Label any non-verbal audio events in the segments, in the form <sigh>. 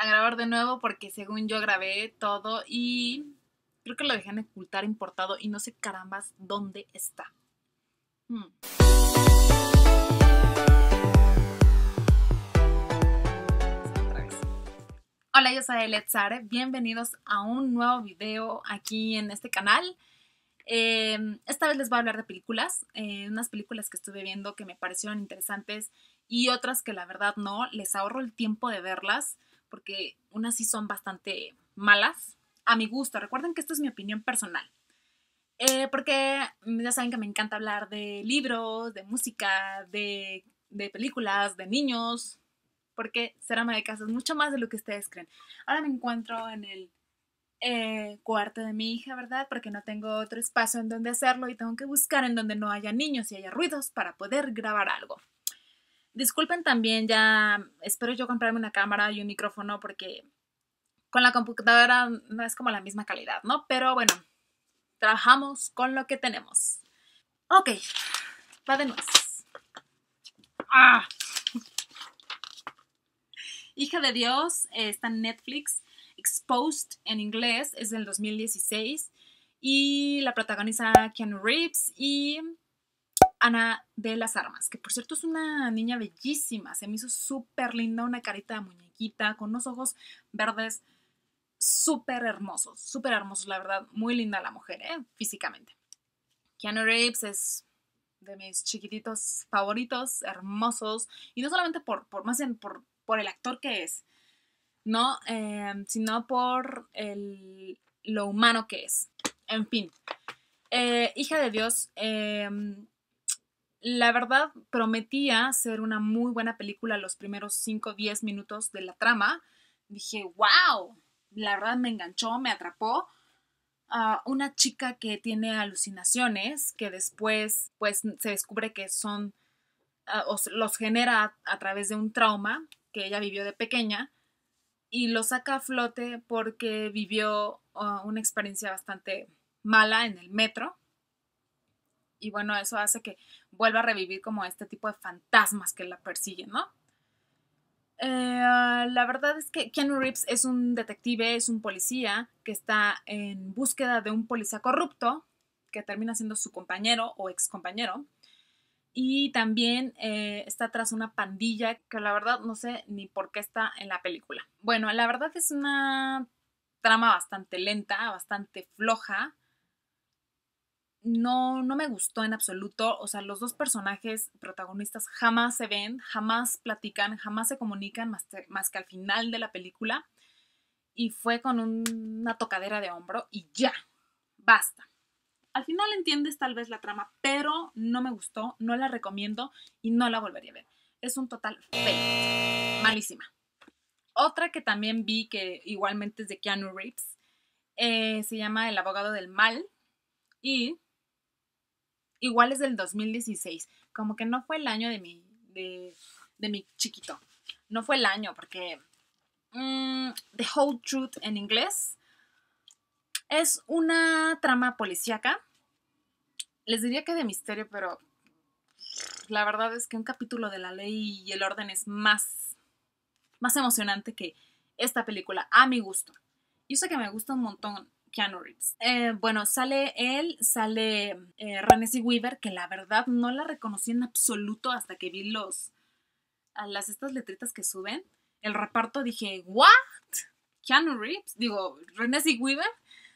a grabar de nuevo porque según yo grabé todo y creo que lo dejé en ocultar importado y no sé carambas dónde está. Hmm. Hola, yo soy Letzare, bienvenidos a un nuevo video aquí en este canal. Em, esta vez les voy a hablar de películas, eh, unas películas que estuve viendo que me parecieron interesantes y otras que la verdad no, les ahorro el tiempo de verlas porque unas sí son bastante malas, a mi gusto. Recuerden que esto es mi opinión personal. Eh, porque ya saben que me encanta hablar de libros, de música, de, películas, de niños, porque ser ama de casa es mucho más de lo que ustedes creen. Ahora me encuentro en el eh, cuarto de mi hija, ¿verdad? Porque no tengo otro espacio en donde hacerlo y tengo que buscar en donde no haya niños y haya ruidos para poder grabar algo. Disculpen también, ya espero yo comprarme una cámara y un micrófono porque con la computadora no es como la misma calidad, ¿no? Pero bueno, trabajamos con lo que tenemos. Ok, va de ¡Ah! Hija de Dios eh, está en Netflix. Exposed en inglés es del 2016 y la protagoniza Ken Reeves y Ana de las Armas, que por cierto es una niña bellísima, se me hizo súper linda, una carita de muñequita, con unos ojos verdes súper hermosos, súper hermosos, la verdad, muy linda la mujer, ¿eh? físicamente. Keanu Reeves es de mis chiquititos favoritos, hermosos, y no solamente por, por más bien por, por el actor que es, ¿no? Eh, sino por el, lo humano que es. En fin, eh, hija de Dios, eh, la verdad prometía ser una muy buena película los primeros 5 o 10 minutos de la trama. Dije, wow, la verdad me enganchó, me atrapó. Ah, una chica que tiene alucinaciones, que después pues se descubre que son, ah, los genera a, través de un trauma que ella vivió de pequeña y lo saca a flote porque vivió ah, una experiencia bastante mala en el metro y bueno, eso hace que vuelva a revivir como este tipo de fantasmas que la persiguen, ¿no? Eh, la verdad es que Ken Reeves es un detective, es un policía que está en búsqueda de un policía corrupto que termina siendo su compañero o ex compañero Y también eh, está tras una pandilla que la verdad no sé ni por qué está en la película. Bueno, la verdad es una trama bastante lenta, bastante floja, no, no me gustó en absoluto. O sea, los dos personajes protagonistas jamás se ven, jamás platican, jamás se comunican más, que al final de la película. Y fue con una tocadera de hombro y ya, basta. Al final entiendes tal vez la trama, pero no me gustó, no la recomiendo y no la volvería a ver. Es un total fail. Malísima. Otra que también vi que igualmente es de Keanu Reeves. Eh, se llama El abogado del mal. Y igual es del 2016, como que no fue el año de mi, de, de mi chiquito, no fue el año porque mm, The Whole Truth en inglés es una trama policíaca, les diría que de misterio, pero la verdad es que un capítulo de la ley y el orden es más, más emocionante que esta película, a mi gusto. Yo sé que me gusta un montón Keanu eh, bueno, sale él, sale eh, Renée Weaver, que la verdad no la reconocí en absoluto hasta que vi los, a las estas letritas que suben. El reparto dije, ¿what? Keanu Reeves, digo, Renée Weaver.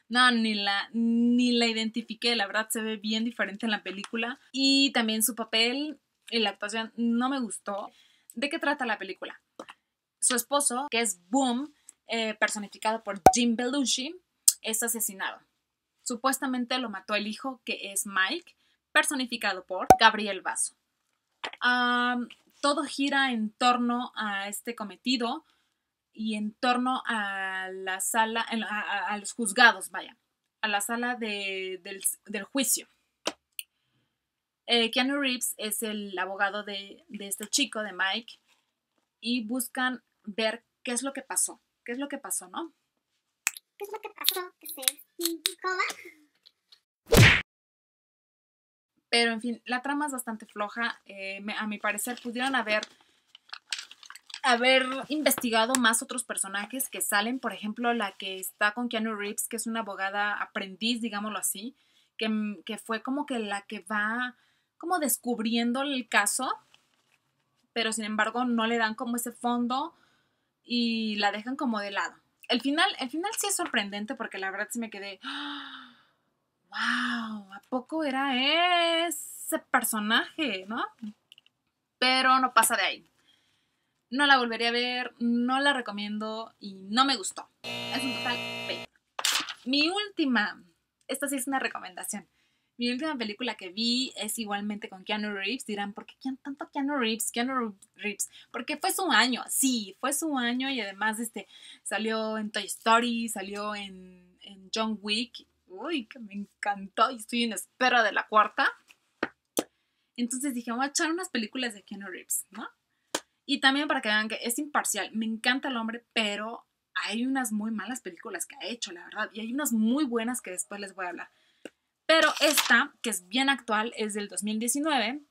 No, ni la, ni la identifiqué, la verdad se ve bien diferente en la película. Y también su papel en la actuación no me gustó. ¿De qué trata la película? Su esposo, que es Boom, eh, personificado por Jim Belushi, es asesinado. Supuestamente lo mató el hijo, que es Mike, personificado por Gabriel Vaso. todo gira en torno a este cometido y en torno a la sala, a, los juzgados, vaya, a la sala del, juicio. Eh, Keanu Reeves es el abogado de, de este chico, de Mike, y buscan ver qué es lo que pasó, qué es lo que pasó, ¿no? lo que pasó? <laughs> Pero en fin, la trama es bastante floja. Eh, a mi parecer, pudieron haber haber investigado más otros personajes que salen, por ejemplo, la que está con Keanu Reeves, que es una abogada aprendiz, digámoslo así, que, mm, que, fue como que la que va como descubriendo el caso, pero sin embargo no le dan como ese fondo y la dejan como de lado el final, el final sí es sorprendente porque la verdad sí me quedé, wow, ¡Ah! ¿a poco era ese personaje, no? Pero no pasa de ahí. No la volvería a ver, no la recomiendo y no me gustó. Es un total Mi última, esta sí es una recomendación. Mi última película que vi es igualmente con Keanu Reeves. Dirán, ¿por qué tanto Keanu Reeves? Keanu Reeves. Porque fue su año, sí, fue su año y además este, salió en Toy Story, salió en, en John Wick. Uy, que me encantó y estoy en espera de la cuarta. Entonces dije, voy a echar unas películas de Keanu Reeves, ¿no? Y también para que vean que es imparcial. Me encanta el hombre, pero hay unas muy malas películas que ha hecho, la verdad. Y hay unas muy buenas que después les voy a hablar. Pero esta, que es bien actual, es del 2019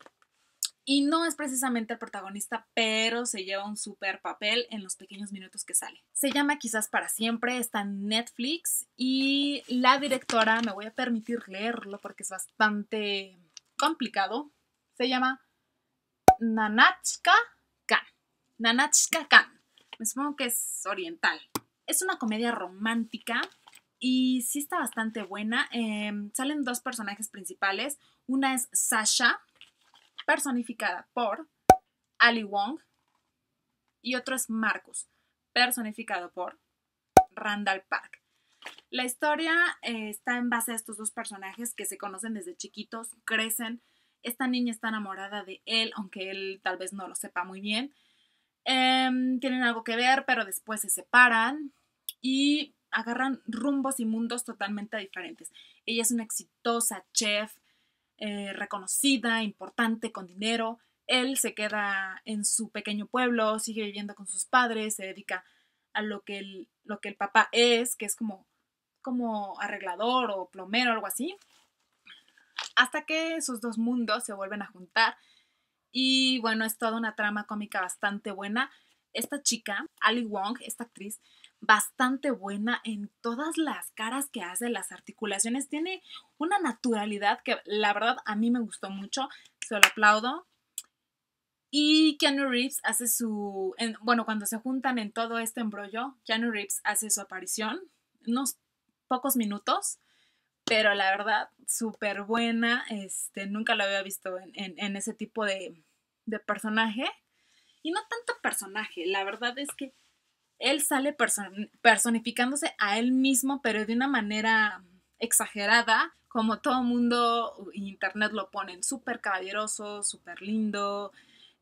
y no es precisamente el protagonista, pero se lleva un super papel en los pequeños minutos que sale. Se llama Quizás para siempre, está en Netflix y la directora, me voy a permitir leerlo porque es bastante complicado, se llama Nanachka Kan. Nanachka Kan. Me supongo que es oriental. Es una comedia romántica y sí está bastante buena. Em, salen dos personajes principales. Una es Sasha, personificada por Ali Wong, y otro es Marcus, personificado por Randall Park. La historia eh, está en base a estos dos personajes que se conocen desde chiquitos, crecen. Esta niña está enamorada de él, aunque él tal vez no lo sepa muy bien. Em, tienen algo que ver, pero después se separan. Y agarran rumbos y mundos totalmente diferentes. Ella es una exitosa chef, eh, reconocida, importante, con dinero. Él se queda en su pequeño pueblo, sigue viviendo con sus padres, se dedica a lo que el, lo que el papá es, que es como, como arreglador o plomero, algo así. Hasta que esos dos mundos se vuelven a juntar. Y bueno, es toda una trama cómica bastante buena. Esta chica, Ali Wong, esta actriz, bastante buena en todas las caras que hace, las articulaciones. Tiene una naturalidad que la verdad a mí me gustó mucho, se lo aplaudo. Y Keanu Reeves hace su, bueno, cuando se juntan en todo este embrollo, Keanu Reeves hace su aparición, unos pocos minutos, pero la verdad, súper buena, este, nunca la había visto en, ese tipo de personaje. Y no tanto personaje, la verdad es que él sale personificándose a él mismo, pero de una manera mm, exagerada, como todo mundo, internet lo ponen súper caballeroso, súper lindo,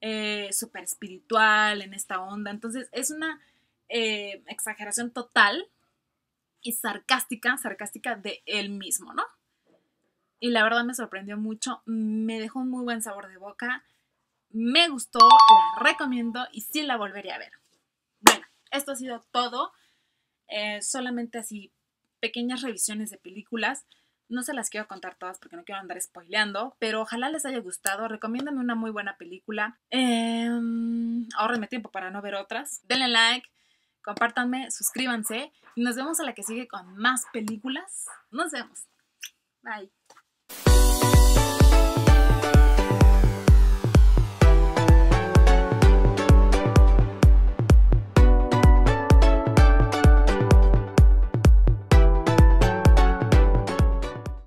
eh, súper espiritual en esta onda. Entonces es una eh, exageración total y sarcástica, sarcástica de él mismo, ¿no? Y la verdad me sorprendió mucho, me dejó un muy buen sabor de boca, me gustó, la recomiendo y sí la volvería a ver. Esto ha sido todo. Eh, solamente así pequeñas revisiones de películas. No se las quiero contar todas porque no quiero andar spoileando, pero ojalá les haya gustado. Recomiéndame una muy buena película. Eh, em, ahorrenme tiempo para no ver otras. Denle like, compártanme, suscríbanse y nos vemos a la que sigue con más películas. Nos vemos. Bye.